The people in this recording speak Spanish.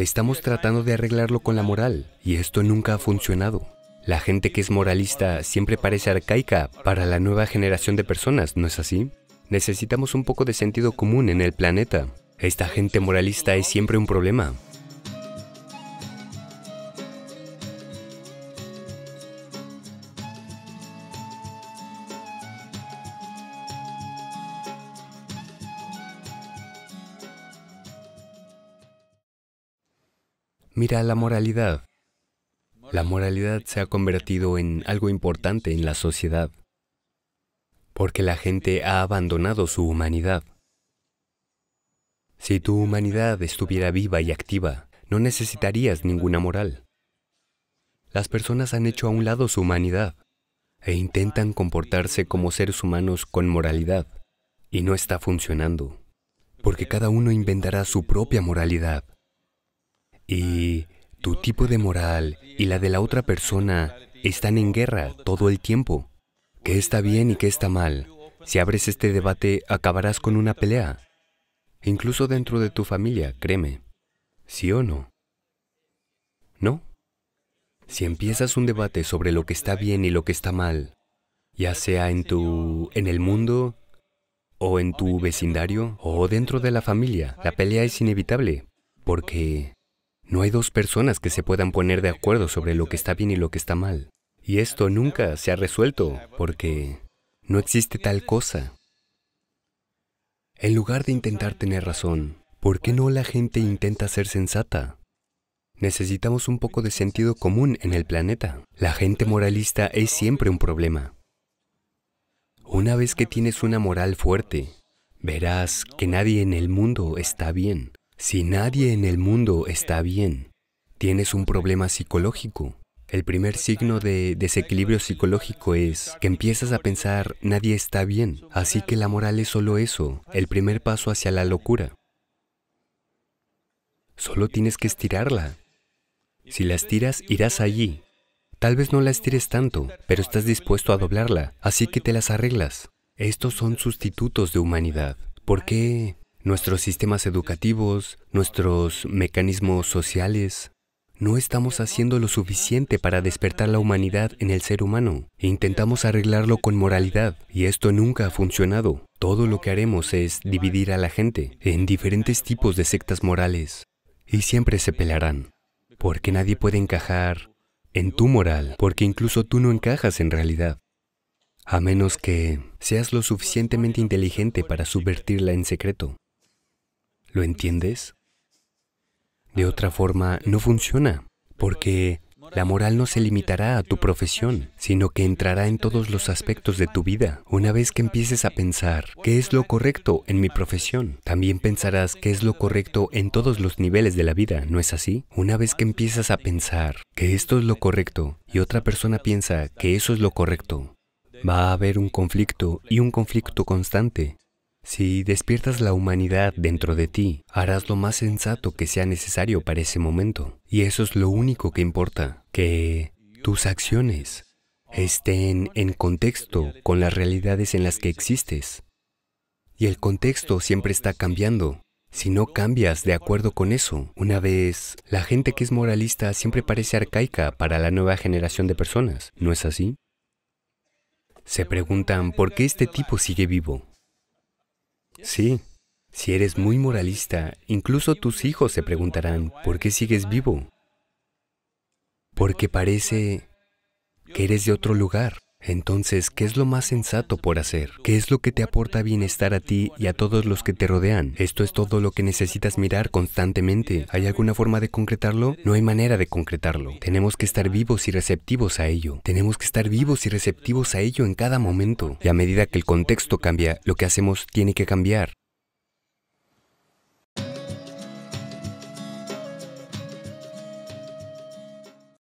Estamos tratando de arreglarlo con la moral y esto nunca ha funcionado. La gente que es moralista siempre parece arcaica para la nueva generación de personas, ¿no es así? Necesitamos un poco de sentido común en el planeta. Esta gente moralista es siempre un problema. Mira la moralidad. La moralidad se ha convertido en algo importante en la sociedad, porque la gente ha abandonado su humanidad. Si tu humanidad estuviera viva y activa, no necesitarías ninguna moral. Las personas han hecho a un lado su humanidad e intentan comportarse como seres humanos con moralidad, y no está funcionando, porque cada uno inventará su propia moralidad y tu tipo de moral y la de la otra persona están en guerra todo el tiempo. ¿Qué está bien y qué está mal? Si abres este debate, acabarás con una pelea. Incluso dentro de tu familia, créeme. ¿Sí o no? ¿No? Si empiezas un debate sobre lo que está bien y lo que está mal, ya sea en tu... en el mundo, o en tu vecindario, o dentro de la familia, la pelea es inevitable, porque no hay dos personas que se puedan poner de acuerdo sobre lo que está bien y lo que está mal. Y esto nunca se ha resuelto porque no existe tal cosa. En lugar de intentar tener razón, ¿por qué no la gente intenta ser sensata? Necesitamos un poco de sentido común en el planeta. La gente moralista es siempre un problema. Una vez que tienes una moral fuerte, verás que nadie en el mundo está bien. Si nadie en el mundo está bien, tienes un problema psicológico. El primer signo de desequilibrio psicológico es que empiezas a pensar nadie está bien, así que la moral es solo eso, el primer paso hacia la locura. Solo tienes que estirarla. Si la estiras, irás allí. Tal vez no la estires tanto, pero estás dispuesto a doblarla, así que te las arreglas. Estos son sustitutos de humanidad. ¿Por qué nuestros sistemas educativos, nuestros mecanismos sociales. No estamos haciendo lo suficiente para despertar la humanidad en el ser humano. Intentamos arreglarlo con moralidad y esto nunca ha funcionado. Todo lo que haremos es dividir a la gente en diferentes tipos de sectas morales y siempre se pelarán, porque nadie puede encajar en tu moral, porque incluso tú no encajas en realidad, a menos que seas lo suficientemente inteligente para subvertirla en secreto. ¿Lo entiendes? De otra forma, no funciona, porque la moral no se limitará a tu profesión, sino que entrará en todos los aspectos de tu vida. Una vez que empieces a pensar qué es lo correcto en mi profesión, también pensarás qué es lo correcto en todos los niveles de la vida, ¿no es así? Una vez que empiezas a pensar que esto es lo correcto y otra persona piensa que eso es lo correcto, va a haber un conflicto y un conflicto constante. Si despiertas la humanidad dentro de ti, harás lo más sensato que sea necesario para ese momento. Y eso es lo único que importa, que tus acciones estén en contexto con las realidades en las que existes. Y el contexto siempre está cambiando. Si no cambias de acuerdo con eso, una vez, la gente que es moralista siempre parece arcaica para la nueva generación de personas, ¿no es así? Se preguntan, ¿por qué este tipo sigue vivo? Sí, si eres muy moralista, incluso tus hijos se preguntarán, ¿por qué sigues vivo? Porque parece que eres de otro lugar. Entonces, ¿qué es lo más sensato por hacer? ¿Qué es lo que te aporta bienestar a ti y a todos los que te rodean? Esto es todo lo que necesitas mirar constantemente. ¿Hay alguna forma de concretarlo? No hay manera de concretarlo. Tenemos que estar vivos y receptivos a ello. Tenemos que estar vivos y receptivos a ello en cada momento. Y a medida que el contexto cambia, lo que hacemos tiene que cambiar.